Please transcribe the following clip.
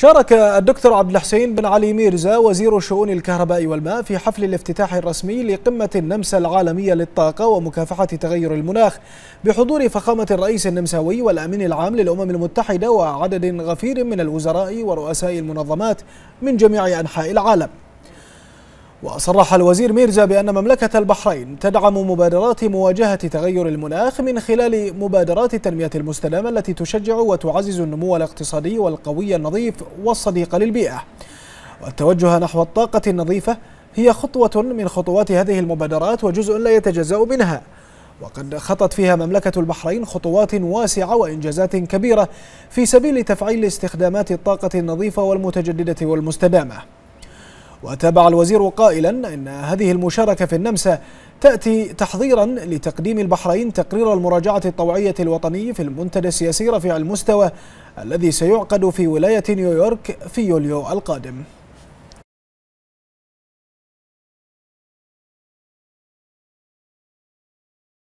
شارك الدكتور عبد الحسين بن علي ميرزا وزير شؤون الكهرباء والماء في حفل الافتتاح الرسمي لقمة النمسا العالمية للطاقة ومكافحة تغير المناخ بحضور فخامة الرئيس النمساوي والأمين العام للأمم المتحدة وعدد غفير من الوزراء ورؤساء المنظمات من جميع أنحاء العالم وصرح الوزير ميرزا بأن مملكة البحرين تدعم مبادرات مواجهة تغير المناخ من خلال مبادرات التنمية المستدامة التي تشجع وتعزز النمو الاقتصادي والقوي النظيف والصديق للبيئة والتوجه نحو الطاقة النظيفة هي خطوة من خطوات هذه المبادرات وجزء لا يتجزأ منها وقد خطت فيها مملكة البحرين خطوات واسعة وإنجازات كبيرة في سبيل تفعيل استخدامات الطاقة النظيفة والمتجددة والمستدامة وتابع الوزير قائلا إن هذه المشاركة في النمسا تأتي تحضيرا لتقديم البحرين تقرير المراجعة الطوعية الوطني في المنتدى السياسي رفيع المستوى الذي سيعقد في ولاية نيويورك في يوليو القادم